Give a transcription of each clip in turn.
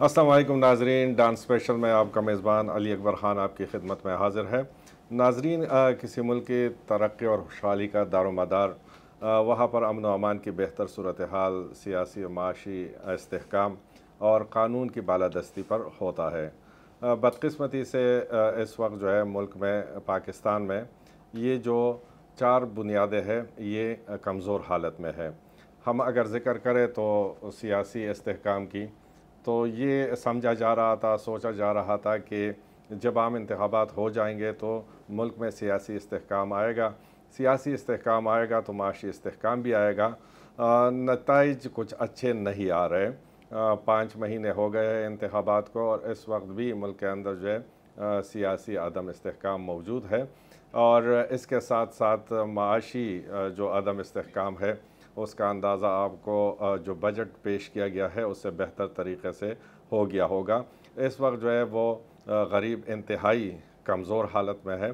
असलम नाजरीन dance special में आपका मेज़बान अली अकबर ख़ान आपकी खिदमत में हाज़िर है नाजरीन किसी मुल्क की तरक्की और खुशहाली का मदार वहाँ पर अमन अमान की बेहतर सूरत हाल सियासी और माशी इसकाम और कानून की बालादस्ती पर होता है बदकस्मती से इस वक्त जो है मुल्क में पाकिस्तान में ये जो चार बुनियादें हैं ये कमज़ोर हालत में है हम अगर ज़िक्र करें तो सियासी इसकाम की तो ये समझा जा रहा था सोचा जा रहा था कि जब आम इंतबात हो जाएंगे तो मुल्क में सियासी इसकाम आएगा सियासी इसकाम आएगा तो माशी इसकाम भी आएगा नतज कुछ अच्छे नहीं आ रहे पाँच महीने हो गए इंतबात को और इस वक्त भी मुल्क के अंदर जो है सियासी आदम इसकाम मौजूद है और इसके साथ साथ माशी जो आदम इसकाम है उसका अंदाज़ा आपको जो बजट पेश किया गया है उससे बेहतर तरीके से हो गया होगा इस वक्त जो है वो गरीब इंतहाई कमज़ोर हालत में है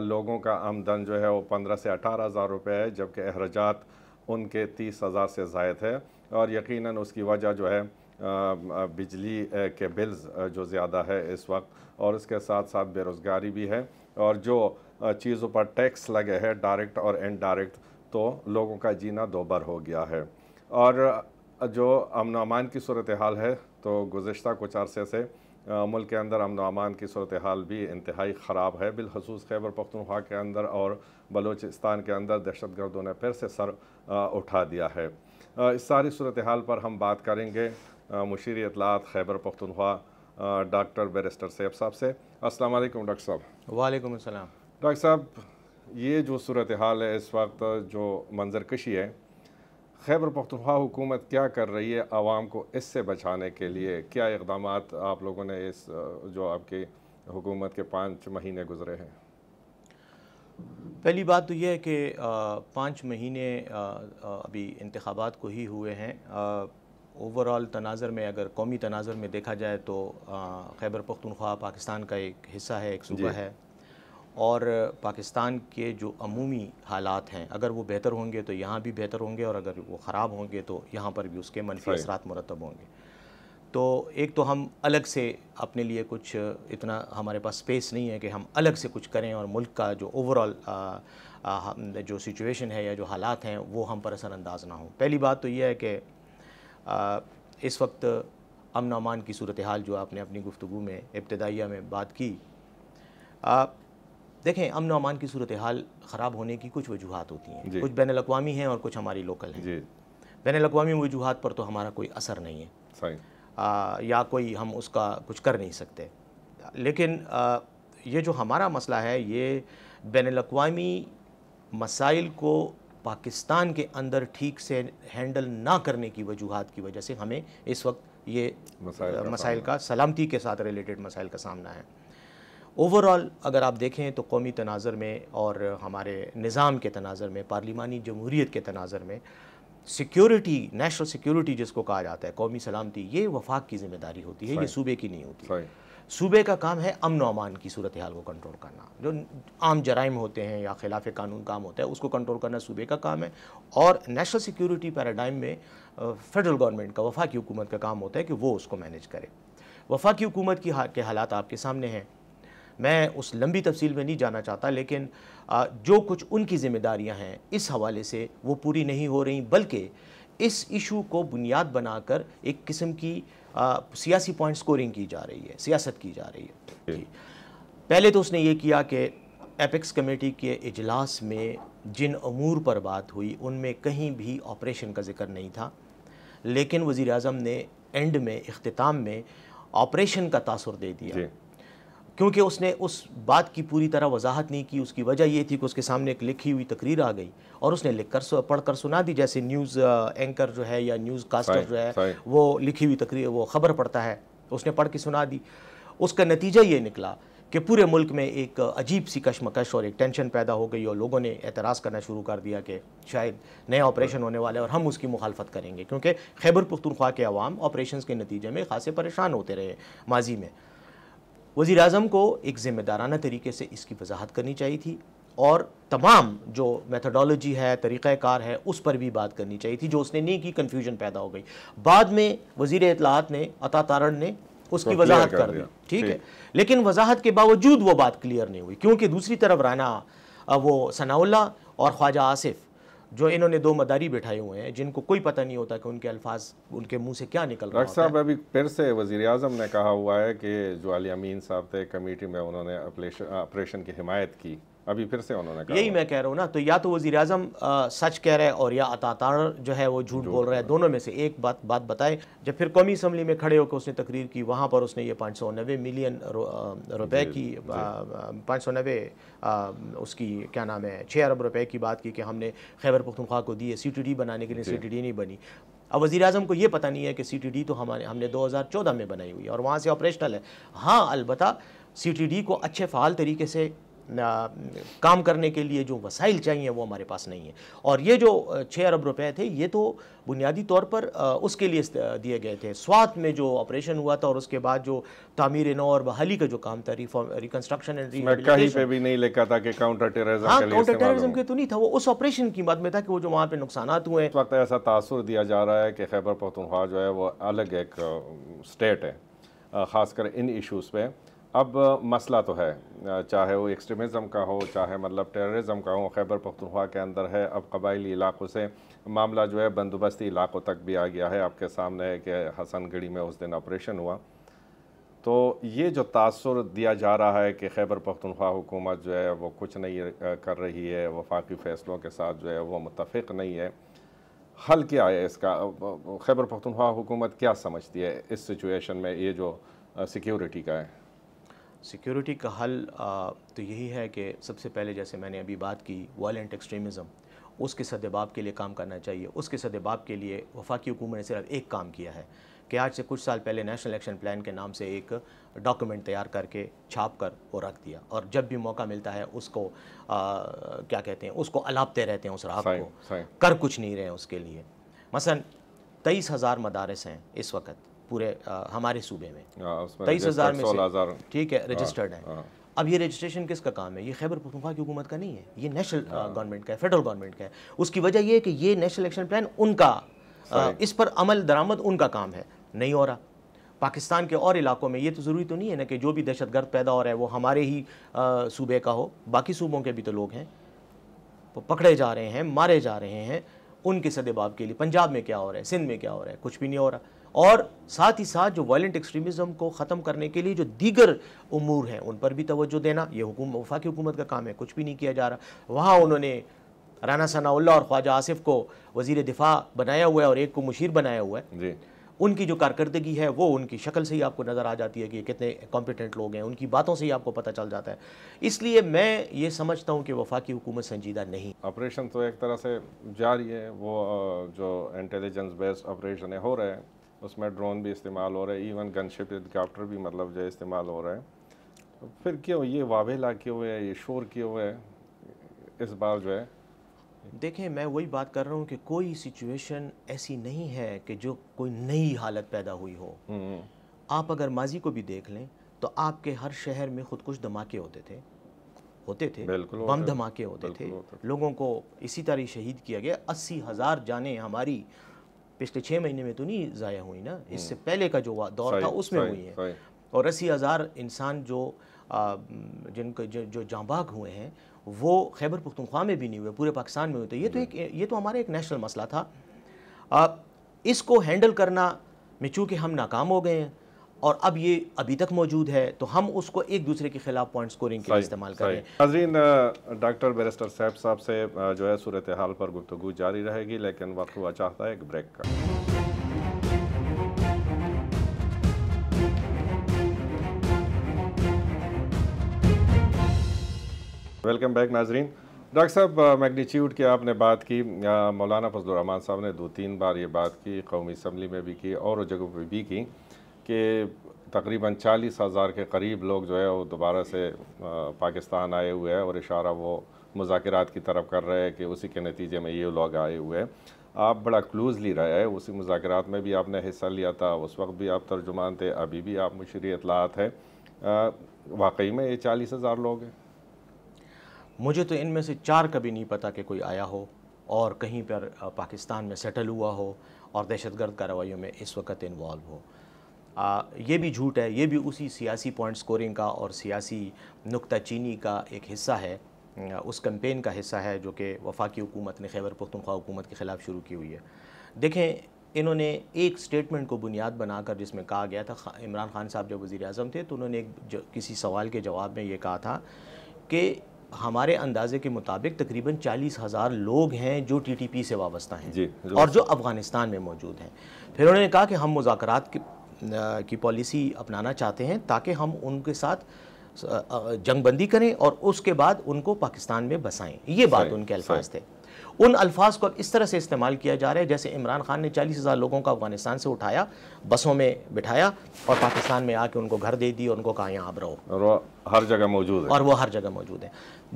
लोगों का आमदन जो है वो पंद्रह से अठारह हज़ार रुपये है जबकि अहराजात उनके तीस हज़ार से जायद है और यकीनन उसकी वजह जो है बिजली के बिल्स जो ज़्यादा है इस वक्त और इसके साथ साथ बेरोज़गारी भी है और जो चीज़ों पर टैक्स लगे हैं डायरेक्ट और इनडायरेक्ट तो लोगों का जीना दोबर हो गया है और जो अमन अमान की सूरत हाल है तो गुज्त कुछ अरसे से मुल्क के अंदर अमन अमान की सूरत हाल भी इंतहाई ख़राब है बिलखसूस खैबर पख्तनख्वा के अंदर और बलूचिस्तान के अंदर दहशत गर्दों ने फिर से सर उठा दिया है इस सारी सूरत हाल पर हम बात करेंगे मुशीर इतलात खैबर पख्तनख्वा डॉक्टर बैरिस्टर सैब साहब से असल डॉक्टर साहब वालेकुम डॉक्टर साहब ये जो सूरत हाल है इस वक्त जो मंजर कशी है खैबर पख्तवा हुकूमत क्या कर रही है आवाम को इससे बचाने के लिए क्या इकदाम आप लोगों ने इस जो आपकी हुकूमत के पाँच महीने गुजरे हैं पहली बात तो यह है कि पाँच महीने अभी इंतबात को ही हुए हैं ओवरऑल तनाज़र में अगर कौमी तनाज़र में देखा जाए तो खैबर पख्तनख्वा पाकिस्तान का एक हिस्सा है एक सूबा है और पाकिस्तान के जो अमूमी हालात हैं अगर वो बेहतर होंगे तो यहाँ भी बेहतर होंगे और अगर वो ख़राब होंगे तो यहाँ पर भी उसके मनफी असरा मुरतब होंगे तो एक तो हम अलग से अपने लिए कुछ इतना हमारे पास स्पेस नहीं है कि हम अलग से कुछ करें और मुल्क का जो ओवरऑल जो सिचुएशन है या जो हालात हैं वो हम पर असरानंदाज ना हो पहली बात तो यह है कि आ, इस वक्त अमन अमान की सूरत हाल जो आपने अपनी गुफ्तु में इब्तदाइया में बात की देखें अमन अमान की सूरत हाल ख़राब होने की कुछ वजूहत होती हैं कुछ बैन अवी हैं और कुछ हमारी लोकल हैं बैन अवी वजूहत पर तो हमारा कोई असर नहीं है आ, या कोई हम उसका कुछ कर नहीं सकते लेकिन आ, ये जो हमारा मसला है ये बैन अवी मसाइल को पाकिस्तान के अंदर ठीक से हैंडल ना करने की वजूहत की वजह से हमें इस वक्त ये मसाइल का, का सलामती के साथ रिलेटेड मसाइल का सामना है ओवरऑल अगर आप देखें तो कौमी तनाज़र में और हमारे निज़ाम के तनाज़र में पार्लिमानी जमहूरीत के तनाज़र में सिक्योरिटी नेशनल सिक्योरिटी जिसको कहा जाता है कौमी सलामती ये वफाक की जिम्मेदारी होती है ये सूबे की नहीं होती सूबे का काम है अमन अमान की सूरत हाल को कंट्रोल करना जो आम जराइम होते हैं या खिलाफ कानून काम होता है उसको कंट्रोल करना सूबे का काम है और नेशनल सिक्योरिटी पैराडाइम में फेडरल गवर्नमेंट का वफाकी हुकूमत का काम होता है कि वो उसको मैनेज करे वफाकी हुकूमत की हा, के हालात आपके सामने हैं मैं उस लंबी तफसील में नहीं जाना चाहता लेकिन जो कुछ उनकी ज़िम्मेदारियाँ हैं इस हवाले से वो पूरी नहीं हो रही बल्कि इस इशू को बुनियाद बनाकर एक किस्म की सियासी पॉइंट स्कोरिंग की जा रही है सियासत की जा रही है पहले तो उसने ये किया कि एपेक्स कमेटी के अजलास में जिन अमूर पर बात हुई उनमें कहीं भी ऑपरेशन का जिक्र नहीं था लेकिन वज़ी अजम ने एंड में अख्ताम में ऑपरेशन का तासर दे दिया क्योंकि उसने उस बात की पूरी तरह वजाहत नहीं की उसकी वजह ये थी कि उसके सामने एक लिखी हुई तकरीर आ गई और उसने लिख कर पढ़ कर सुना दी जैसे न्यूज़ एंकर जो है या न्यूज़ कास्टर जो है वो लिखी हुई तकरीर वो ख़बर पढ़ता है उसने पढ़ के सुना दी उसका नतीजा ये निकला कि पूरे मुल्क में एक अजीब सी कशमकश और एक टेंशन पैदा हो गई और लोगों ने एतराज़ करना शुरू कर दिया कि शायद नया ऑपरेशन होने वाला है और हम उसकी मुखालफत करेंगे क्योंकि खैबर पुख्तनख्वा के अवाम ऑपरेशन के नतीजे में खासे परेशान होते रहे माजी में वज़ी अजम को एक ज़िम्मेदाराना तरीके से इसकी वजाहत करनी चाहिए थी और तमाम जो मेथडोलॉजी है तरीक़ाकार है उस पर भी बात करनी चाहिए थी जो उसने नहीं की कन्फ्यूजन पैदा हो गई बाद में वजीर अतलात ने अता तारण ने उसकी वजाहत कर दी ठीक है लेकिन वजाहत के बावजूद वो बात क्लियर नहीं हुई क्योंकि दूसरी तरफ राना वो सनाउल्ला और ख्वाजा आसिफ जो इन्होंने दो मदारी बैठाए हुए हैं जिनको कोई पता नहीं होता कि उनके अल्फाज उनके मुंह से क्या निकल रहा साहब अभी फिर से वजीर अजम ने कहा हुआ है कि जो अली अमीन साहब थे कमेटी में उन्होंने ऑपरेशन की हिमायत की अभी फिर से उन्होंने कहा यही मैं कह रहा हूँ ना तो या तो वजी अजम सच कह रहे हैं और या अतातार जो है वो झूठ बोल रहा है दोनों में से एक बात बात बताए जब फिर कौमी असम्बली में खड़े होकर उसने तकरीर की वहाँ पर उसने ये पाँच सौ नबे मिलियन रुपए की पाँच सौ नबे उसकी क्या नाम है छः अरब रुपए की बात की कि हमने खैबर पुख्तनख्वा को दिए सी टी डी बनाने के लिए सी टी डी नहीं बनी अब वजी अजम को ये पता नहीं है कि सी टी डी तो हमारे हमने दो हज़ार चौदह में बनाई हुई है और वहाँ से ऑपरेशनल है हाँ अलबत् सी टी डी को अच्छे फ़ाल तरीके से काम करने के लिए जो वसाइल चाहिए वो हमारे पास नहीं है और ये जो छः अरब रुपए थे ये तो बुनियादी तौर पर उसके लिए दिए गए थे स्वात में जो ऑपरेशन हुआ था और उसके बाद जो तामीर नौ और बहाली का जो काम था रिकन्स्ट्रक्शन एंड पे भी नहीं लेकर था कि काउंटर टेररिज्म हाँ, काउंटर टेररिज्म के तो नहीं था वो उस ऑपरेशन की बात में था कि वो जो वहाँ पर नुकसान हुए इस वक्त ऐसा तासर दिया जा रहा है कि खैबर पख्तनख्वा जो है वो अलग एक स्टेट है खासकर इन इशूज़ पे अब मसला तो है चाहे वो एक्सट्रीमिज़म का हो चाहे मतलब टेररिज्म का हो खैबर पख्तनख्वा के अंदर है अब कबाइली इलाक़ों से मामला जो है बंदोबस्ती इलाक़ों तक भी आ गया है आपके सामने है कि हसनगढ़ी में उस दिन ऑपरेशन हुआ तो ये जो तासर दिया जा रहा है कि खैबर पख्तनख्वा हुकूमत जो है वो कुछ नहीं कर रही है वफाकी फ़ैसलों के साथ जो है वो मुतफ़ नहीं है हल क्या है इसका खैबर पख्तनख्वा हुकूमत क्या समझती है इस सिचुएशन में ये जो सिक्योरिटी का है सिक्योरिटी का हल आ, तो यही है कि सबसे पहले जैसे मैंने अभी बात की वायलेंट एक्सट्रीमिज़म उसके सदबाब के लिए काम करना चाहिए उसके सदबाब के लिए वफाकी हुकूमत ने सिर्फ एक काम किया है कि आज से कुछ साल पहले नेशनल एक्शन प्लान के नाम से एक डॉक्यूमेंट तैयार करके छाप कर वो रख दिया और जब भी मौका मिलता है उसको आ, क्या कहते हैं उसको अलापते रहते हैं उस राह को कर कुछ नहीं रहे उसके लिए मसन तेईस हज़ार मदारस हैं इस वक्त पूरे आ, हमारे सूबे में हाँ, तेईस हज़ार में ठीक है रजिस्टर्ड हाँ, है हाँ। अब ये रजिस्ट्रेशन किसका काम है ये खैबर पखतुनख्वा की हुकूमत का नहीं है ये नेशनल गवर्नमेंट का है फेडरल गवर्नमेंट का है उसकी वजह यह है कि ये नेशनल एक्शन प्लान उनका इस पर अमल दरामद उनका काम है नहीं हो रहा पाकिस्तान के और इलाकों में ये तो ज़रूरी तो नहीं है ना कि जो भी दहशत गर्द पैदा हो रहा है वो हमारे ही सूबे का हो बाकी सूबों के भी तो लोग हैं वो पकड़े जा रहे हैं मारे जा रहे हैं उनके सदेबाब के लिए पंजाब में क्या हो रहा है सिंध में क्या हो रहा है कुछ भी नहीं हो रहा और साथ ही साथ जो वायलेंट एक्सट्रीमिज़म को ख़त्म करने के लिए जो दीगर उमूर हैं उन पर भी तोज्जो देना ये हुकूम वफाकी हुकूमत का काम है कुछ भी नहीं किया जा रहा वहाँ उन्होंने राना सनाउल्ला और ख्वाजा आसिफ को वजीर दिफा बनाया हुआ है और एक को मुशीर बनाया हुआ है जी उनकी जो कारकर्दगी है वो उनकी शक्ल से ही आपको नज़र आ जाती है कि कितने कॉम्पिटेंट लोग हैं उनकी बातों से ही आपको पता चल जाता है इसलिए मैं ये समझता हूँ कि वफाकी हुकूमत संजीदा नहीं ऑपरेशन तो एक तरह से जारी है वो जो इंटेलिजेंस बेस्ड ऑपरेशन है हो रहे हैं उसमें ड्रोन भी इस्तेमाल हो रहा है इवन गनशिप हेलीकॉप्टर भी मतलब जो इस्तेमाल हो रहा है तो फिर क्यों ये वावे क्यों है ये शोर क्यों है इस बार जो है देखें मैं वही बात कर रहा हूँ कि कोई सिचुएशन ऐसी नहीं है कि जो कोई नई हालत पैदा हुई हो हम्म, हम्म। आप अगर माजी को भी देख लें तो आपके हर शहर में खुद कुछ धमाके होते थे होते थे बम धमाके होते थे लोगों को इसी तरह शहीद किया गया अस्सी हज़ार जाने हमारी पिछले छः महीने में तो नहीं ज़ाया हुई ना हम्म। इससे पहले का जो दौर था उसमें हुई है और अस्सी हज़ार इंसान जो जिनके जो, जाँबाग हुए हैं वो खैबर पुख्तनख्वा में भी नहीं हुए पूरे पाकिस्तान में हुए तो ये तो एक ये तो हमारा एक नेशनल मसला था इसको हैंडल करना में चूँकि हम नाकाम हो गए हैं और अब ये अभी तक मौजूद है तो हम उसको एक दूसरे के खिलाफ पॉइंट स्कोरिंग के लिए इस्तेमाल करें नाजरीन डॉक्टर बैरिस्टर साहब साहब से जो है सूरत हाल पर गुफ्तु जारी रहेगी लेकिन वक्त हुआ चाहता है एक ब्रेक का वेलकम बैक नाजरीन डॉक्टर साहब मैग्नीट्यूड की आपने बात की मौलाना फजलरहमान साहब ने दो तीन बार ये बात की कौमी इसम्बली में भी की और जगहों पर भी की कि तकरीबन चालीस हज़ार के करीब लोग जो है वो दोबारा से पाकिस्तान आए हुए हैं और इशारा वो मुजाकर की तरफ कर रहे हैं कि उसी के नतीजे में ये लोग आए हुए हैं आप बड़ा क्लूजली रहे हैं उसी मुजाकर में भी आपने हिस्सा लिया था उस वक्त भी आप तर्जुमान थे अभी भी आप मुशरी अतलात हैं वाकई में ये चालीस हज़ार लोग हैं मुझे तो इनमें से चार कभी नहीं पता कि कोई आया हो और कहीं पर पाकिस्तान में सेटल हुआ हो और दहशत गर्द में इस वक्त इन्वॉल्व हो आ, ये भी झूठ है ये भी उसी सियासी पॉइंट स्कोरिंग का और सियासी नुकता चीनी का एक हिस्सा है उस कम्पेन का हिस्सा है जो कि वफाकी हुकूमत ने खैबर पुख्तनख्वा हुकूमत के ख़िलाफ़ शुरू की हुई है देखें इन्होंने एक स्टेटमेंट को बुनियाद बनाकर जिसमें कहा गया था इमरान खान साहब जब वज़ी अजम थे तो उन्होंने एक किसी सवाल के जवाब में ये कहा था कि हमारे अंदाजे के मुताबिक तकरीबन चालीस हज़ार लोग हैं जो टी टी पी से वाबस्ता हैं और जो अफ़गानिस्तान में मौजूद हैं फिर उन्होंने कहा कि हम मुजाकर की पॉलिसी अपनाना चाहते हैं ताकि हम उनके साथ जंगबंदी करें और उसके बाद उनको पाकिस्तान में बसाएं ये बात उनके अल्फाज थे उन अल्फाज को अब इस तरह से इस्तेमाल किया जा रहा है जैसे इमरान खान ने चालीस हज़ार लोगों को अफगानिस्तान से उठाया बसों में बिठाया और पाकिस्तान में आके उनको घर दे दिए उनको कहा यहाँ आप रहो और हर जगह मौजूद है और वो हर जगह मौजूद है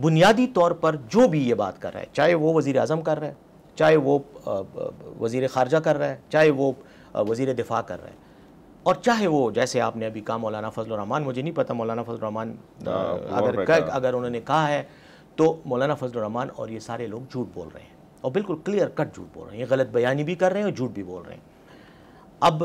बुनियादी तौर पर जो भी ये बात कर रहा है चाहे वो वज़ी अजम कर रहा है चाहे वो वज़ी ख़ारजा कर रहा है चाहे वो वज़ी दिफा कर रहा है और चाहे वो जैसे आपने अभी कहा मौलाना फजल रहमान मुझे नहीं पता मौलाना फजल रहमान हाँ, अगर कर, अगर उन्होंने कहा है तो मौलाना फजल रहमान और ये सारे लोग झूठ बोल रहे हैं और बिल्कुल क्लियर कट झूठ बोल रहे हैं ये गलत बयानी भी कर रहे हैं और झूठ भी बोल रहे हैं अब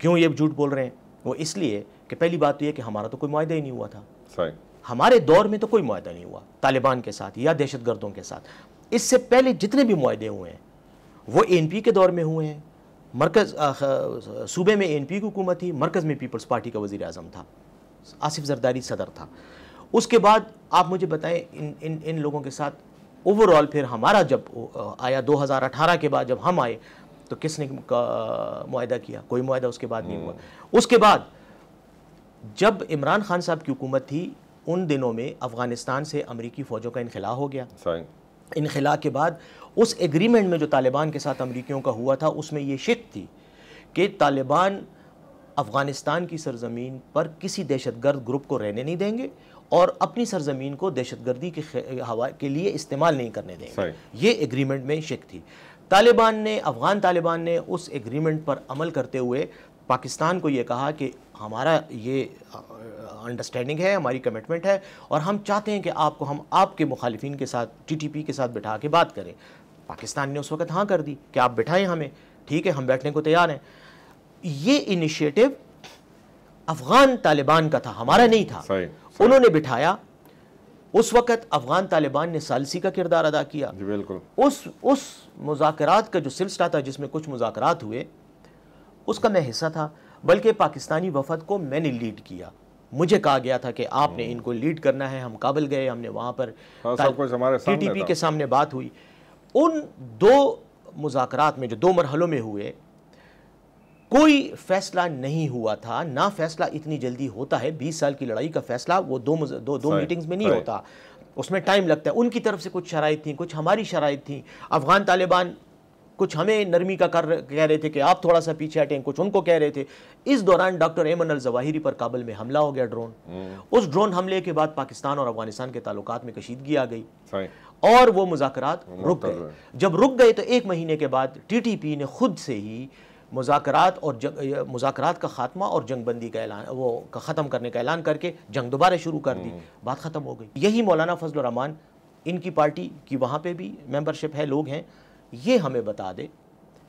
क्यों ये झूठ बोल रहे हैं वो इसलिए कि पहली बात तो ये कि हमारा तो कोई माहा ही नहीं हुआ था हमारे दौर में तो कोई माहा नहीं हुआ तालिबान के साथ या दहशत गर्दों के साथ इससे पहले जितने भी माहे हुए हैं वो पी के दौर में हुए हैं मरकज सूबे में एन पी की हुकूमत थी मरकज़ में पीपल्स पार्टी का वज़ी अजम था आसिफ जरदारी सदर था उसके बाद आप मुझे बताएं इन इन इन लोगों के साथ ओवरऑल फिर हमारा जब आया 2018 के बाद जब हम आए तो किसने माहा किया कोई माहा उसके बाद नहीं हुआ हम्म। उसके बाद जब इमरान खान साहब की हुकूमत थी उन दिनों में अफ़गानिस्तान से अमरीकी फ़ौजों का इनखिला हो गया इनखला के बाद उस एग्रीमेंट में जो तालिबान के साथ अमरीकियों का हुआ था उसमें यह शिक थी कि तालिबान अफ़गानिस्तान की सरजमीन पर किसी दहशतगर्द ग्रुप को रहने नहीं देंगे और अपनी सरजमीन को दहशतगर्दी के हवा के लिए इस्तेमाल नहीं करने देंगे ये एग्रीमेंट में शिक थी तालिबान ने अफ़गान तालिबान ने उस एग्रीमेंट पर अमल करते हुए पाकिस्तान को ये कहा कि हमारा ये अंडरस्टैंडिंग है हमारी कमिटमेंट है और हम चाहते हैं कि आपको हम आपके मुखालफन के साथ पी के साथ बैठा के बात करें पाकिस्तान ने उस वक्त हाँ कर दी कि आप बिठाएं हमें ठीक है हम बैठने को तैयार हैं ये इनिशिएटिव अफगान तालिबान का था हमारा नहीं था सही, सही। उन्होंने बिठाया उस वक्त अफगान तालिबान ने सालसी का किरदार अदा किया बिल्कुल उस उस मुजाकरात का जो सिलसिला था जिसमें कुछ मुजाकरात हुए उसका मैं हिस्सा था बल्कि पाकिस्तानी वफद को मैंने लीड किया मुझे कहा गया था कि आपने हम्म। इनको लीड करना है हम काबिल गए हमने वहां पर टीटीपी हाँ, के सामने बात हुई उन दो मुजाकर में जो दो मरहलों में हुए कोई फैसला नहीं हुआ था ना फैसला इतनी जल्दी होता है बीस साल की लड़ाई का फैसला वो दो दो, दो मीटिंग्स में नहीं होता उसमें टाइम लगता है उनकी तरफ से कुछ शराइ थी कुछ हमारी शराइ थी अफ़गान तालिबान कुछ हमें नरमी का कर कह रहे थे कि आप थोड़ा सा पीछे हटें कुछ उनको कह रहे थे इस दौरान डॉक्टर एमन अल जवाहिरी पर काबुल में हमला हो गया ड्रोन हम्म। उस ड्रोन हमले के बाद पाकिस्तान और अफगानिस्तान के ताल्लुक में कशीदगी आ गई और वो मुजाकर रुक गए जब रुक गए तो एक महीने के बाद टी ने खुद से ही मुजाकर और मुजाकर का खात्मा और जंगबंदी का ऐलान वो का ख़त्म करने का ऐलान करके जंग दोबारा शुरू कर दी हम्म। बात ख़त्म हो गई यही मौलाना फजल इनकी पार्टी की वहाँ पे भी मेंबरशिप है लोग हैं ये हमें बता दे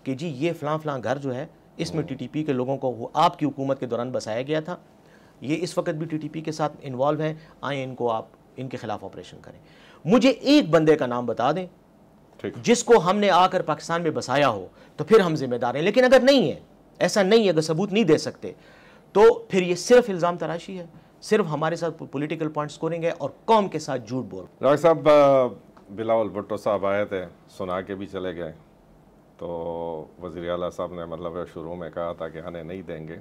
कि जी ये फ़लाँ फ़लाँ घर जो है इसमें टीटीपी के लोगों को आपकी हुकूमत के दौरान बसाया गया था ये इस वक्त भी टीटीपी के साथ इन्वॉल्व हैं आए इनको आप इनके खिलाफ ऑपरेशन करें मुझे एक बंदे का नाम बता दें जिसको हमने आकर पाकिस्तान में बसाया हो तो फिर हम जिम्मेदार हैं लेकिन अगर नहीं है ऐसा नहीं है अगर सबूत नहीं दे सकते तो फिर ये सिर्फ इल्ज़ाम तराशी है सिर्फ हमारे साथ पॉलिटिकल पॉइंट स्कोरिंग है और कौम के साथ झूठ बोल डॉक्टर साहब बिलावल भुट्टो साहब आए थे सुना के भी चले गए तो वज़ी अला साहब ने मतलब शुरू में कहा था कि आने नहीं देंगे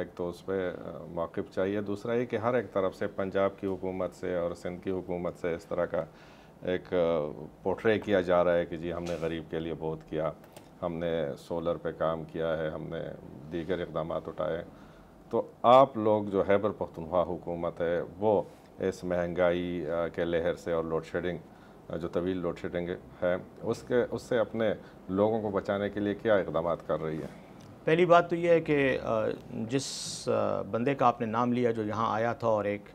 एक तो उस पर मौक़ चाहिए दूसरा ये कि हर एक तरफ से पंजाब की हुकूमत से और सिंध की हुकूमत से इस तरह का एक पोट्रे किया जा रहा है कि जी हमने गरीब के लिए बहुत किया हमने सोलर पे काम किया है हमने दीगर इकदाम उठाए तो आप लोग जो हैबर पख्तनख्वा हुकूमत है वो इस महंगाई के लहर से और लोड शेडिंग जो तवील लोड शेडिंग है उसके उससे अपने लोगों को बचाने के लिए क्या इकदाम कर रही है पहली बात तो यह है कि जिस बंदे का आपने नाम लिया जो यहाँ आया था और एक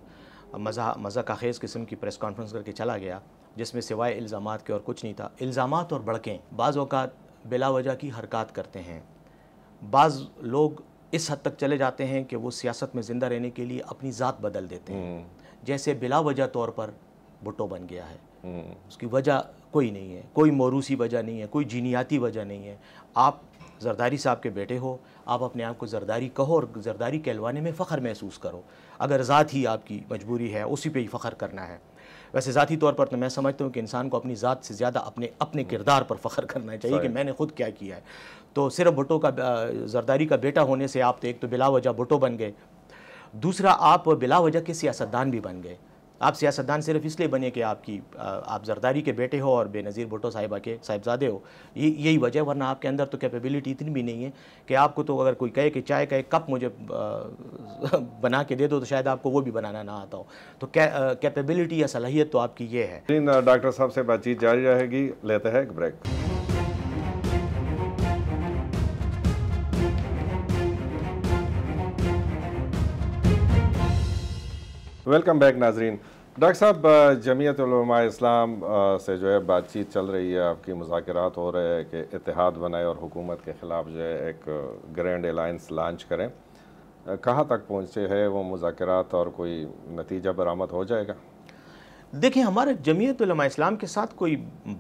मज़ा मज़ा का खेज़ किस्म की प्रेस कॉन्फ्रेंस करके चला गया जिसमें सिवाय इल्ज़ाम के और कुछ नहीं था इल्ज़ाम और भड़कें बाज़ अवत बिला वजह की हरकत करते हैं बाज़ लोग इस हद तक चले जाते हैं कि वो सियासत में ज़िंदा रहने के लिए अपनी ज़ात बदल देते हैं हम्म। जैसे बिला वजह तौर पर भुट्टो बन गया है हम्म। उसकी वजह कोई नहीं है कोई मौरूसी वजह नहीं है कोई जीनियाती वजह नहीं है आप जरदारी साहब के बेटे हो आप अपने आप को जरदारी कहो और जरदारी कहलवाने में फ़ख्र महसूस करो अगर ज़ात ही आपकी मजबूरी है उसी पे ही फ़ख्र करना है वैसे ज़ाती तौर पर तो मैं समझता हूँ कि इंसान को अपनी ज़ात से ज़्यादा अपने अपने हम्म। किरदार पर फ़ख्र करना चाहिए कि मैंने खुद क्या किया है तो सिर्फ भुटो का जरदारी का बेटा होने से आप तो एक तो बिला वजह भुटो बन गए दूसरा आप बिला वजह के सियासतदान भी बन गए आप सियासतदान सिर्फ इसलिए बने कि आपकी आप जरदारी के बेटे हो और बेनज़ीर भुटो साहिबा के साहिबजादे हो ये यही वजह वरना आपके अंदर तो कैपेबिलिटी इतनी भी नहीं है कि आपको तो अगर कोई कहे कि चाय का एक कप मुझे बना के दे दो तो शायद आपको वो भी बनाना ना आता हो तो कैपेबिलिटी या सलाहियत तो आपकी ये है डॉक्टर साहब से बातचीत जारी रहेगी लेते हैं एक ब्रेक वेलकम बैक नाजरीन डॉक्टर साहब जमीयत इस्लाम से जो है बातचीत चल रही है आपकी मुजात हो रहे हैं कि इतिहाद बनाए और हुकूमत के ख़िलाफ़ जो है एक ग्रैंड अलाइंस लॉन्च करें कहाँ तक पहुँचे है वो मुजात और कोई नतीजा बरामद हो जाएगा देखिए हमारे जमीयत इस्लाम के साथ कोई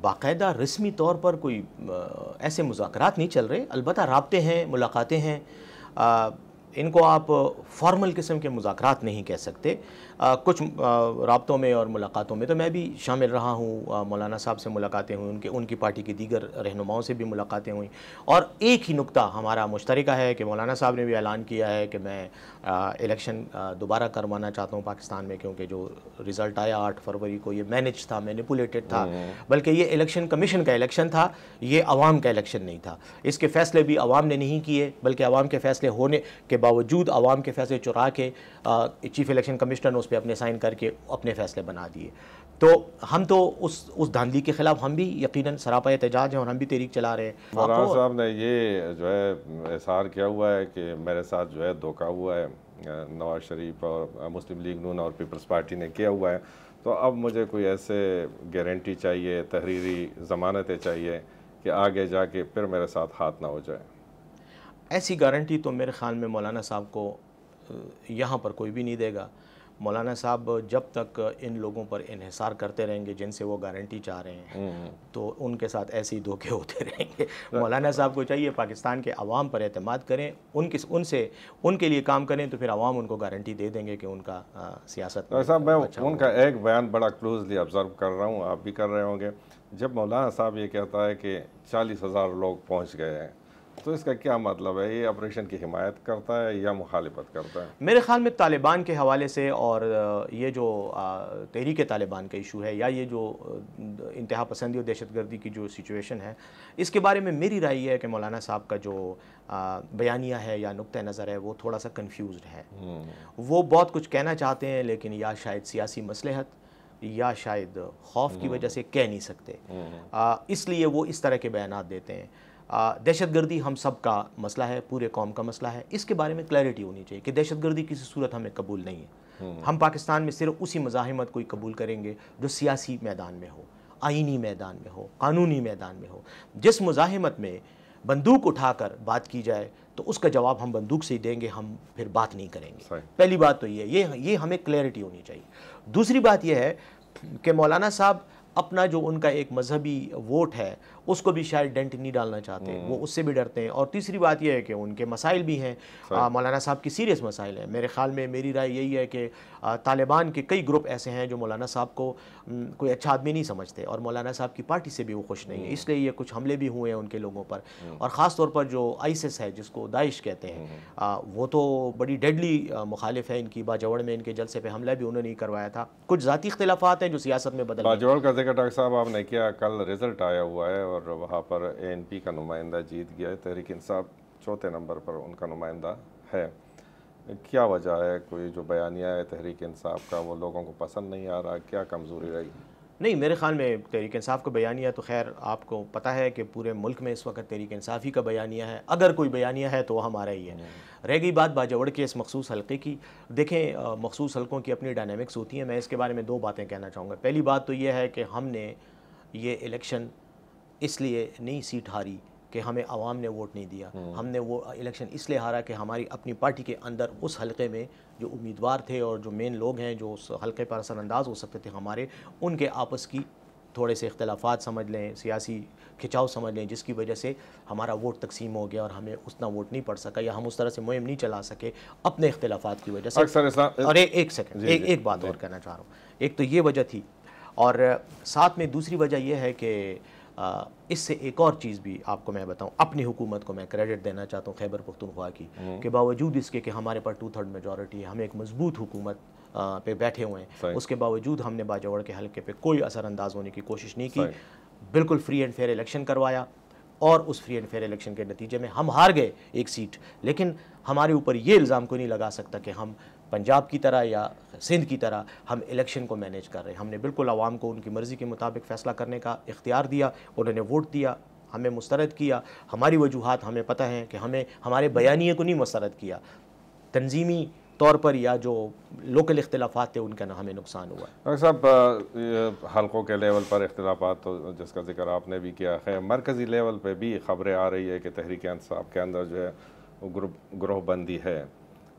बाकायदा रस्मी तौर पर कोई ऐसे मुजात नहीं चल रहे अलबत् रबते हैं मुलाकातें हैं इनको आप फॉर्मल किस्म के मुजाकर नहीं कह सकते आ, कुछ रबतों में और मुलाकातों में तो मैं भी शामिल रहा हूँ मौलाना साहब से मुलाकातें हुई उनके उनकी पार्टी की दीगर रहनुमाओं से भी मुलाकातें हुई और एक ही नुकता हमारा मुश्तरका है कि मौलाना साहब ने भी ऐलान किया है कि मैं इलेक्शन दोबारा करवाना चाहता हूँ पाकिस्तान में क्योंकि जो रिज़ल्ट आया आठ फरवरी को ये मैनेज था मैनिपुलेटेड था हम्म। बल्कि ये इलेक्शन कमीशन का इलेक्शन था ये आवाम का इलेक्शन नहीं था इसके फ़ैसले भी आवाम ने नहीं किए बल्कि आवाम के फ़ैसले होने के बावजूद आवाम के फैसले चुरा के चीफ इलेक्शन कमिश्नर ने उस पर अपने साइन करके अपने फैसले बना दिए तो हम तो उस उस धांधली के खिलाफ हम भी यकीनन सरापा एहतजाज हैं और हम भी तहरीक चला रहे हैं साहब ने ये जो है एहसार किया हुआ है कि मेरे साथ जो है धोखा हुआ है नवाज शरीफ और मुस्लिम लीग नून और पीपल्स पार्टी ने किया हुआ है तो अब मुझे कोई ऐसे गारंटी चाहिए तहरीरी ज़मानतें चाहिए कि आगे जाके फिर मेरे साथ हाथ ना हो जाए ऐसी गारंटी तो मेरे ख़्याल में मौलाना साहब को यहाँ पर कोई भी नहीं देगा मौलाना साहब जब तक इन लोगों पर इहिसार करते रहेंगे जिनसे वो गारंटी चाह रहे हैं हम्म। तो उनके साथ ऐसे ही धोखे होते रहेंगे अच्छा। मौलाना साहब को चाहिए पाकिस्तान के अवाम पर अतमाद करें उनके उनसे उनके लिए काम करें तो फिर अवाम उनको गारंटी दे देंगे कि उनका आ, सियासत साहब मैं अच्छा उनका एक बयान बड़ा क्लोजली ऑब्ज़र्व कर रहा हूँ आप भी कर रहे होंगे जब मौलाना साहब ये कहता है कि चालीस हज़ार लोग पहुँच गए हैं तो इसका क्या मतलब है ये ऑपरेशन की हिमायत करता है या मुखालफत करता है मेरे ख्याल में तालिबान के हवाले से और ये जो तहरीक तालिबान का इशू है या ये जो इंतहा पसंदी और दहशत गर्दी की जो सिचुएशन है इसके बारे में मेरी राय यह है कि मौलाना साहब का जो बयानिया है या नुक़ नज़र है वो थोड़ा सा कन्फ्यूज है हम्म। वो बहुत कुछ कहना चाहते हैं लेकिन या शायद सियासी मसलहत या शायद खौफ की हम्म। वजह से कह नहीं सकते हम्म। इसलिए वो इस तरह के बयान देते हैं दहशतगर्दी हम सब का मसला है पूरे कौम का मसला है इसके बारे में क्लैरिटी होनी चाहिए कि दहशतगर्दी किसी सूरत हमें कबूल नहीं है हम्म। हम पाकिस्तान में सिर्फ उसी मजाहमत को ही कबूल करेंगे जो सियासी मैदान में हो आइनी मैदान में हो कानूनी मैदान में हो जिस मज़ाहमत में बंदूक उठाकर बात की जाए तो उसका जवाब हम बंदूक से ही देंगे हम फिर बात नहीं करेंगे पहली बात तो ये ये ये हमें क्लैरिटी होनी चाहिए दूसरी बात यह है कि मौलाना साहब अपना जो उनका एक मजहबी वोट है उसको भी शायद डेंट नहीं डालना चाहते हम्म। वो उससे भी डरते हैं और तीसरी बात यह है कि उनके मसाइल भी हैं मौलाना साहब की सीरियस मसाइल हैं मेरे ख्याल में मेरी राय यही है कि तालिबान के कई ग्रुप ऐसे हैं जो मौलाना साहब को कोई अच्छा आदमी नहीं समझते और मौलाना साहब की पार्टी से भी वो खुश नहीं है हम्म। इसलिए ये कुछ हमले भी हुए हैं उनके लोगों पर हम्म। और ख़ास तौर पर जो आइसिस है जिसको दाइश कहते हैं वो तो बड़ी डेडली मुखालिफ है इनकी बाजवड़ में इनके जलसे पर हमला भी उन्होंने करवाया था कुछ ज़ाती अख्तिलाफ़ हैं जो सियासत में बदल बाजवड़ का जिक्र डॉक्टर साहब आपने किया कल रिजल्ट आया हुआ है और वहाँ पर ए का नुमाइंदा जीत गया है तहरीक इंसाफ चौथे नंबर पर उनका नुमाइंदा है क्या वजह है कोई जो बयानिया है तहरीक इंसाफ का वो लोगों को पसंद नहीं आ रहा क्या कमज़ोरी रही नहीं मेरे ख्याल में तहरीक इंसाफ का बयानिया तो खैर आपको पता है कि पूरे मुल्क में इस वक्त तहरीक इसाफ़ी ही का बयानिया है अगर कोई बयानिया है तो वह हमारा ही है रह गई बात बाजवड़ के इस मखसूस हलके की देखें मखसूस हलकों की अपनी डायनेमिक्स होती हैं मैं इसके बारे में दो बातें कहना चाहूँगा पहली बात तो यह है कि हमने ये इलेक्शन इसलिए नई सीट हारी कि हमें आवाम ने वोट नहीं दिया हम्म। हमने वो इलेक्शन इसलिए हारा कि हमारी अपनी पार्टी के अंदर उस हलके में जो उम्मीदवार थे और जो मेन लोग हैं जो उस हल्के पर असरानंदाज हो सकते थे हमारे उनके आपस की थोड़े से इख्तलाफात समझ लें सियासी खिंचाव समझ लें जिसकी वजह से हमारा वोट तकसीम हो गया और हमें उतना वोट नहीं पड़ सका या हम उस तरह से मुहिम नहीं चला सके अपने इख्तलाफात की वजह से अरे एक सेकेंड एक, एक बात और कहना चाह रहा हूँ एक तो ये वजह थी और साथ में दूसरी वजह यह है कि इससे एक और चीज़ भी आपको मैं बताऊं अपनी हुकूमत को मैं क्रेडिट देना चाहता हूं खैबर पुख्तनख्वा की हम्म। के बावजूद इसके कि हमारे पास टू थर्ड मेजोरिटी है हम एक मजबूत हुकूमत पे बैठे हुए हैं उसके बावजूद हमने बाजौड़ के हल्के पे कोई अंदाज़ होने की कोशिश नहीं की बिल्कुल फ्री एंड फेयर इलेक्शन करवाया और उस फ्री एंड फेयर इलेक्शन के नतीजे में हम हार गए एक सीट लेकिन हमारे ऊपर ये इल्ज़ाम को नहीं लगा सकता कि हम पंजाब की तरह या सिंध की तरह हम इलेक्शन को मैनेज कर रहे हैं हमने बिल्कुल आवाम को उनकी मर्ज़ी के मुताबिक फ़ैसला करने का इख्तियार दिया उन्होंने वोट दिया हमें मुस्रद किया हमारी वजूहत हमें पता है कि हमें हमारे बयानी को नहीं मुस्रद किया तनजीमी तौर पर या जो लोकल इख्तलाफा थे उनका ना हमें नुकसान हुआ डॉक्टर साहब हल्कों के लेवल पर इख्तलाफा तो जिसका जिक्र आपने भी किया है मरकज़ी लेवल पर भी खबरें आ रही है कि तहरीक के अंदर जो है ग्रुप ग्रोहबंदी है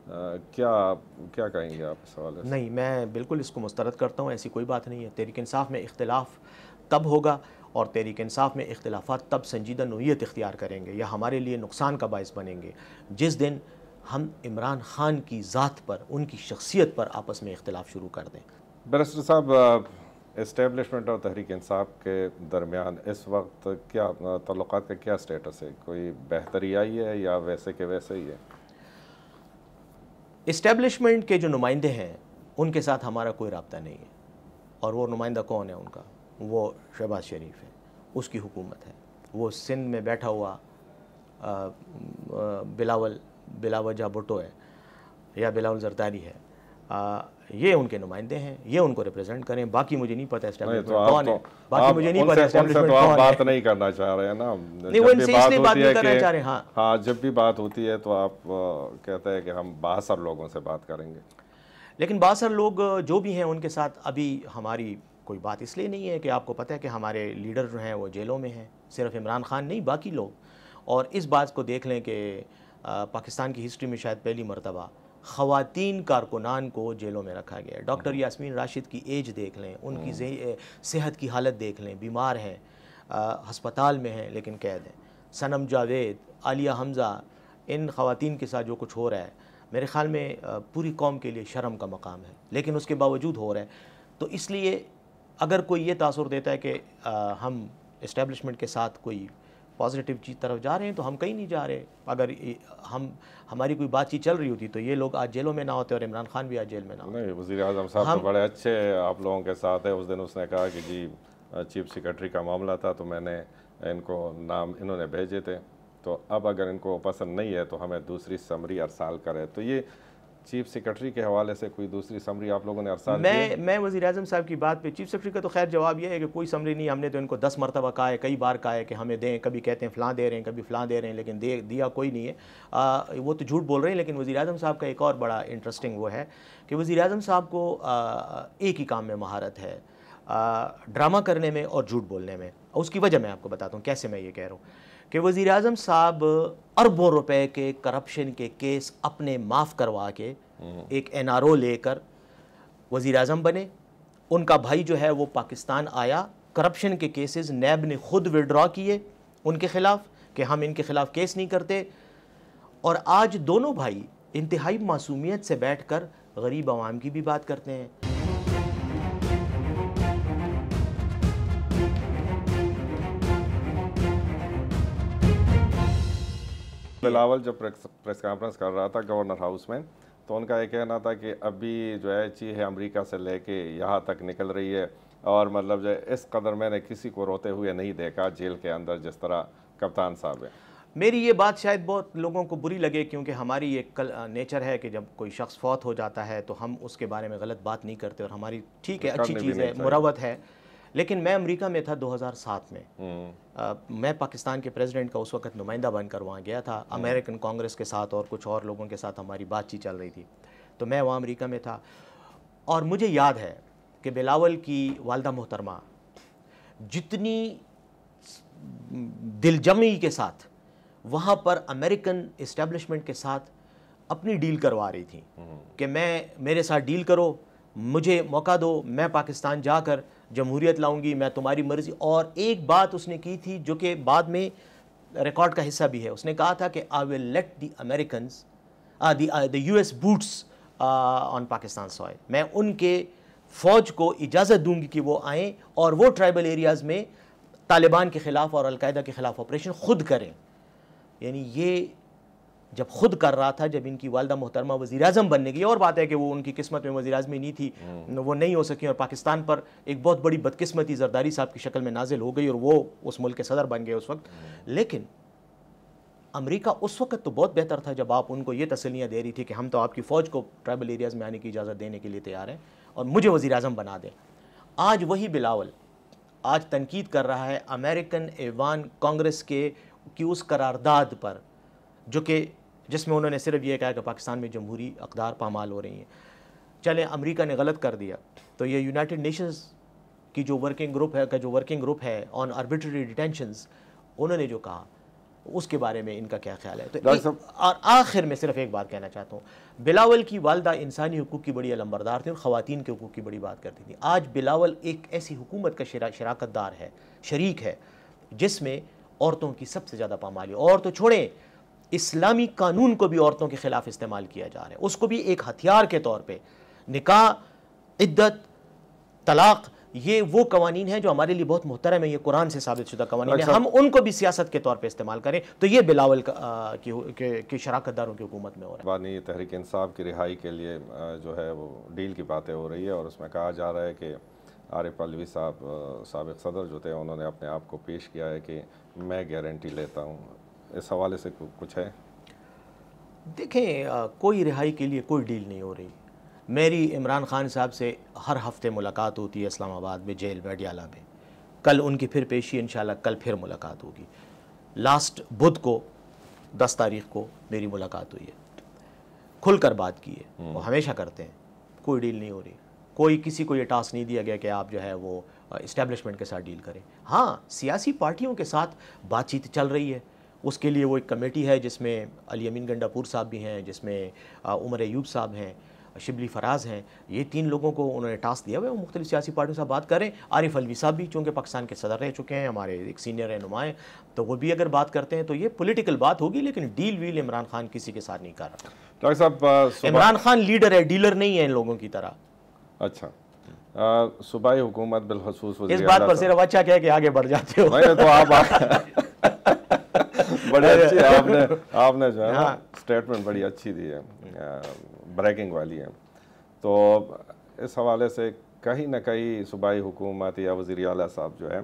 क्या क्या कहेंगे आप सवाल नहीं मैं बिल्कुल इसको मुस्तरद करता हूँ ऐसी कोई बात नहीं है तहरीक इंसाफ में इख्तलाफ तब होगा और तहरीक इंसाफ में इख्तलाफ तब संजीदा नोयत इख्तियार करेंगे या हमारे लिए नुकसान का बायस बनेंगे जिस दिन हम इमरान खान की ज़ात पर उनकी शख्सियत पर आपस में इख्तलाफ शुरू कर दें बैरिस्टर साहब इस्टेबलिशमेंट और तहरीक इंसाफ के दरमियान इस वक्त क्या तल्लत का क्या स्टेटस है कोई बेहतरी आई है या वैसे के वैसे ही है इस्टेब्लिशमेंट के जो नुमाइंदे हैं उनके साथ हमारा कोई रबता नहीं है और वो नुमाइंदा कौन है उनका वो शहबाज शरीफ है उसकी हुकूमत है वो सिंध में बैठा हुआ आ, आ, बिलावल जहाँ भुटो है या बिलावल जरदारी है ये उनके नुमाइंदे हैं ये उनको रिप्रेजेंट करें बाकी मुझे नहीं पता तो कौन तो, है बाकी मुझे नहीं पता एस्टेब्लिशमेंट तो आप बात नहीं करना चाह रहे हैं ना नहीं वो इनसे इसलिए बात नहीं करना चाह रहे हाँ हाँ जब भी बात होती है तो आप कहते हैं कि हम बासर लोगों से बात करेंगे लेकिन बासर लोग जो भी हैं उनके साथ अभी हमारी कोई बात इसलिए नहीं है कि आपको पता है कि हमारे लीडर जो हैं वो जेलों में हैं सिर्फ इमरान खान नहीं बाकी लोग और इस बात को देख लें कि पाकिस्तान की हिस्ट्री में शायद पहली मरतबा खातन कारकुनान को जेलों में रखा गया डॉक्टर यासमीन राशिद की एज देख लें उनकी हम्म। सेहत की हालत देख लें बीमार हैं हस्पताल में हैं लेकिन कैद हैं सनम जावेद आलिया हमज़ा इन खातन के साथ जो कुछ हो रहा है मेरे ख़्याल में पूरी कौम के लिए शर्म का मकाम है लेकिन उसके बावजूद हो रहा है तो इसलिए अगर कोई ये तासर देता है कि हम इस्टेबलिशमेंट के साथ कोई पॉजिटिव चीज़ तरफ जा रहे हैं तो हम कहीं नहीं जा रहे अगर हम हमारी कोई बातचीत चल रही होती तो ये लोग आज जेलों में ना होते और इमरान खान भी आज जेल में ना होते वजी अजम साहब तो हम, तो बड़े अच्छे आप लोगों के साथ है उस दिन उसने कहा कि जी चीफ सेक्रेटरी का मामला था तो मैंने इनको नाम इन्होंने भेजे थे तो अब अगर इनको पसंद नहीं है तो हमें दूसरी समरी अरसाल करें तो ये चीफ सेक्रेटरी के हवाले से कोई दूसरी समरी आप लोगों ने अरसा मैं मैं वजी अजम साहब की बात पे चीफ सेक्रेटरी का तो खैर जवाब यह है कि कोई समरी नहीं हमने तो इनको दस मरतबा कहा है कई बार कहा है कि हमें दें कभी कहते हैं फ़लाँ दे रहे हैं कभी फ़लाँ दे रहे हैं लेकिन दे दिया कोई नहीं है आ, वो तो झूठ बोल रहे हैं लेकिन वजी अजम साहब का एक और बड़ा इंटरेस्टिंग वो है कि वज़ी अजम साहब को आ, एक ही काम में महारत है ड्रामा करने में और झूठ बोलने में उसकी वजह मैं आपको बताता हूँ कैसे मैं ये कह रहा हूँ कि वज़ी अजम साहब अरबों रुपए के करप्शन के केस अपने माफ़ करवा के हम्म। एक एन आर ओ लेकर वज़ी अजम बने उनका भाई जो है वो पाकिस्तान आया करप्शन के केसेस नैब ने खुद विड्रॉ किए उनके ख़िलाफ़ कि हम इनके ख़िलाफ़ केस नहीं करते और आज दोनों भाई इंतहाई मासूमियत से बैठ कर गरीब आवाम की भी बात करते हैं बिलावल जब प्रेस कॉन्फ्रेंस कर रहा था गवर्नर हाउस में तो उनका ये कहना था कि अभी जो है ची है अमरीका से लेके यहाँ तक निकल रही है और मतलब जो इस कदर मैंने किसी को रोते हुए नहीं देखा जेल के अंदर जिस तरह कप्तान साहब है मेरी ये बात शायद बहुत लोगों को बुरी लगे क्योंकि हमारी एक कल नेचर है कि जब कोई शख्स फौत हो जाता है तो हम उसके बारे में गलत बात नहीं करते और हमारी ठीक है अच्छी चीज़ है मुरवत है लेकिन मैं अमेरिका में था 2007 में हम्म। आ, मैं पाकिस्तान के प्रेसिडेंट का उस वक्त नुमाइंदा बनकर वहाँ गया था हम्म। अमेरिकन कांग्रेस के साथ और कुछ और लोगों के साथ हमारी बातचीत चल रही थी तो मैं वहाँ अमेरिका में था और मुझे याद है कि बिलावल की वालदा मोहतरमा जितनी दिलजमी के साथ वहाँ पर अमेरिकन इस्टेब्लिशमेंट के साथ अपनी डील करवा रही थी हम्म। कि मैं मेरे साथ डील करो मुझे मौका दो मैं पाकिस्तान जाकर जमहूरियत लाऊंगी मैं तुम्हारी मर्ज़ी और एक बात उसने की थी जो कि बाद में रिकॉर्ड का हिस्सा भी है उसने कहा था कि I will let the American the U S boots on Pakistan soil मैं उनके फ़ौज को इजाज़त दूंगी कि वो आएँ और वो ट्राइबल एरियाज़ में तालिबान के ख़िलाफ़ और अलकायदा के ख़िलाफ़ ऑपरेशन ख़ुद करें यानी ये जब खुद कर रहा था जब इनकी वालदा मोहतरमा वजी अजम बनने की और बात है कि वो उनकी किस्मत में वजी अजमी नहीं थी हम्म। वो नहीं हो सकी और पाकिस्तान पर एक बहुत बड़ी बदकस्मती जरदारी साहब की शक्ल में नाजिल हो गई और वो उस मुल्क के सदर बन गए उस वक्त हम्म। लेकिन अमेरिका उस वक्त तो बहुत बेहतर था जब आप उनको ये तसलियाँ दे रही थी कि हम तो आपकी फ़ौज को ट्राइबल एरियाज़ में आने की इजाज़त देने के लिए तैयार हैं और मुझे वज़ी अजम बना दें आज वही बिलावल आज तनकीद कर रहा है अमेरिकन एवान कांग्रेस के की उस करारदाद पर जो कि जिसमें उन्होंने सिर्फ ये कहा कि पाकिस्तान में जमहूरी अकदार पामाल हो रही हैं चले अमरीका ने गलत कर दिया तो ये यूनाइट नेशनस की जो वर्किंग ग्रुप है का जो वर्किंग ग्रुप है ऑन आर्बिट्री डिटेंशन उन्होंने जो कहा उसके बारे में इनका क्या ख्याल है तो और आखिर में सिर्फ एक बात कहना चाहता हूँ बिलावल की वालदा इंसानी हकूक़ की बड़ी अलम्बरदार थी और ख़वान के हकूक़ की बड़ी बात करती थी आज बिलावल एक ऐसी हुकूमत का शरा, शराकतदार है शरीक है जिसमें औरतों की सबसे ज़्यादा पामाली और तो छोड़ें इस्लामी कानून को भी औरतों के ख़िलाफ़ इस्तेमाल किया जा रहा है उसको भी एक हथियार के तौर पर निकाह इद्दत तलाक़ ये वो कवानीन है जो हमारे लिए बहुत मोहतरम है ये कुरान से साबित शुदा कवानी अच्छा। है हम उनको भी सियासत के तौर पर इस्तेमाल करें तो ये बिलावल की शराकत दारों की हुकूमत में हो रहा है तहरीक इंसाफ की रिहाई के लिए जो है वो डील की बातें हो रही है और उसमें कहा जा रहा है कि आरिफ अलवी साहब सबक सदर जो थे उन्होंने अपने आप को पेश किया है कि मैं गारंटी लेता हूँ इस हवाले से कुछ है देखें कोई रिहाई के लिए कोई डील नहीं हो रही मेरी इमरान खान साहब से हर हफ्ते मुलाकात होती है इस्लामाबाद में जेल में अडियाला में कल उनकी फिर पेशी इन कल फिर मुलाकात होगी लास्ट बुध को दस तारीख को मेरी मुलाकात हुई है खुलकर बात की है हम्म। वो हमेशा करते हैं कोई डील नहीं हो रही कोई किसी को ये टास्क नहीं दिया गया कि आप जो है वो इस्टेब्लिशमेंट के साथ डील करें हाँ सियासी पार्टियों के साथ बातचीत चल रही है उसके लिए वो एक कमेटी है जिसमें अली अमीन गंडापुर साहब भी हैं जिसमें उमर एयूब साहब हैं शिबली फराज हैं ये तीन लोगों को उन्होंने टास्क दिया हुआ है मुख्तु सियासी पार्टियों से बात करें आरिफ अलवी साहब भी चूँकि पाकिस्तान के सदर रह चुके हैं हमारे एक सीनियर रहनुमाएँ तो वो भी अगर बात करते हैं तो ये पोलिटिकल बात होगी लेकिन डील वील इमरान खान किसी के साथ नहीं कर रहा डॉक्टर तो साहब इमरान खान लीडर है डीलर नहीं है इन लोगों की तरह अच्छा सूबाई हुकूमत बिलखसूस इस बात पर सिर्फ अच्छा क्या कि आगे बढ़ जाते हो तो आप बड़े अच्छे आपने आपने जो है ना स्टेटमेंट हाँ। बड़ी अच्छी दी है ब्रेकिंग वाली है तो इस हवाले से कहीं ना कहीं सूबाई हुकूमत या वज़ी अला साहब जो है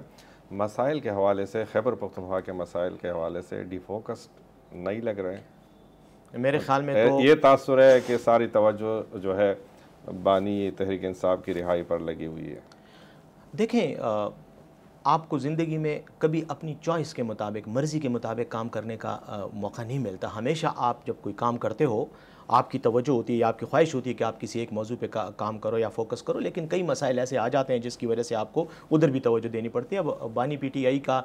मसाइल के हवाले से खैबर पख्तनख्वा के मसाइल के हवाले से डिफोकस्ड नहीं लग रहे हैं मेरे ख्याल में तो ये तासर है कि सारी तवज्जो जो है बानी तहरीक इंसाफ की रिहाई पर लगी हुई है देखें आ... आपको ज़िंदगी में कभी अपनी चॉइस के मुताबिक मर्ज़ी के मुताबिक काम करने का मौका नहीं मिलता हमेशा आप जब कोई काम करते हो आपकी तवज्जो होती है या आपकी ख्वाहिश होती है कि आप किसी एक मौजू पे का, काम करो या फोकस करो लेकिन कई मसाइल ऐसे आ जाते हैं जिसकी वजह से आपको उधर भी तवज्जो देनी पड़ती है अब बानी पी टी आई का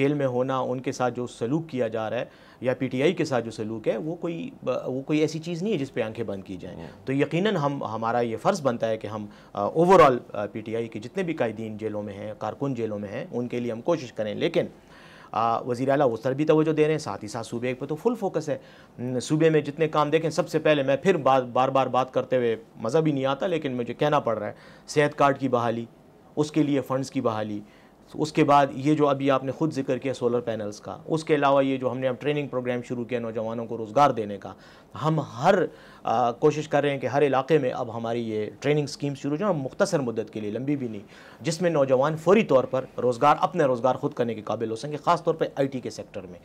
जेल में होना उनके साथ जो सलूक किया जा रहा है या पी टी आई के साथ जो सलूक है वो कोई वो कोई ऐसी चीज़ नहीं है जिस पर आंखें बंद की जाएँ हम्म। तो यकीन हम हमारा ये फ़र्ज़ बनता है कि हम ओवरऑल पी टी आई के जितने भी कायदीन जेलों में हैं कारकुन जेलों में हैं उनके लिए हम कोशिश करें लेकिन वज़ी अला उस तरफ भी तोज्जो दे रहे हैं साथ ही साथ सूबे पर तो फुल फोकस है सूबे में जितने काम देखें सबसे पहले मैं फिर बार बार बार बात करते हुए मज़ा भी नहीं आता लेकिन मुझे कहना पड़ रहा है सेहत कार्ड की बहाली उसके लिए फ़ंड्स की बहाली उसके बाद ये जो अभी आपने खुद जिक्र किया सोलर पैनल्स का उसके अलावा ये जो हमने अब ट्रेनिंग प्रोग्राम शुरू किया नौजवानों को रोज़गार देने का हम हर आ, कोशिश कर रहे हैं कि हर इलाके में अब हमारी ये ट्रेनिंग स्कीम शुरू जाए मुख्तर मदद के लिए लंबी भी नहीं जिसमें नौजवान फौरी तौर पर रोज़गार अपने रोज़गार खुद करने के काबिल हो सकें खासतौर पर आई टी के सेक्टर में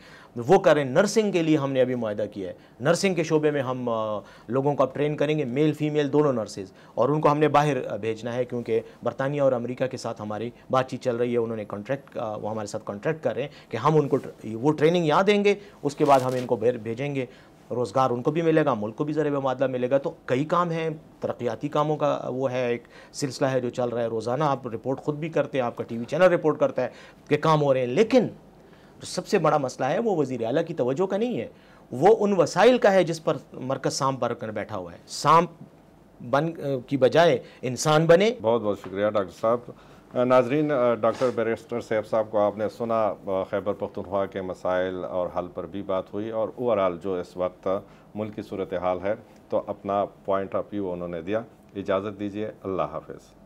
वो करें नर्सिंग के लिए हमने अभी माहा किया है नर्सिंग के शोबे में हम आ, लोगों को अब ट्रेन करेंगे मेल फीमेल दोनों नर्सेज और उनको हमने बाहर भेजना है क्योंकि बरतानिया और अमरीका के साथ हमारी बातचीत चल रही है उन्होंने कॉन्ट्रैक्ट वो हमारे साथ कॉन्ट्रैक्ट कर रहे हैं कि हम उनको वो ट्रेनिंग यहाँ देंगे उसके बाद हम इनको भेजेंगे रोज़गार उनको भी मिलेगा मुल्क को भी ज़र मुबादला मिलेगा तो कई काम हैं तरक्याती कामों का वो है एक सिलसिला है जो चल रहा है रोज़ाना आप रिपोर्ट खुद भी करते हैं आपका टी वी चैनल रिपोर्ट करता है कि काम हो रहे हैं लेकिन जो सबसे बड़ा मसला है वो वज़ी अला की तोज्जो का नहीं है वो उन वसाइल का है जिस पर मरकज़ सांप कर बैठा हुआ है सांप बन की बजाय इंसान बने बहुत बहुत शुक्रिया डॉक्टर साहब नाजरीन डॉक्टर बैरिस्टर सैब साहब को आपने सुना खैबर पख्तनख्वा के मसाइल और हल पर भी बात हुई और ओवरऑल जो इस वक्त मुल्क की सूरत हाल है तो अपना पॉइंट ऑफ व्यू उन्होंने दिया इजाज़त दीजिए अल्लाह हाफिज़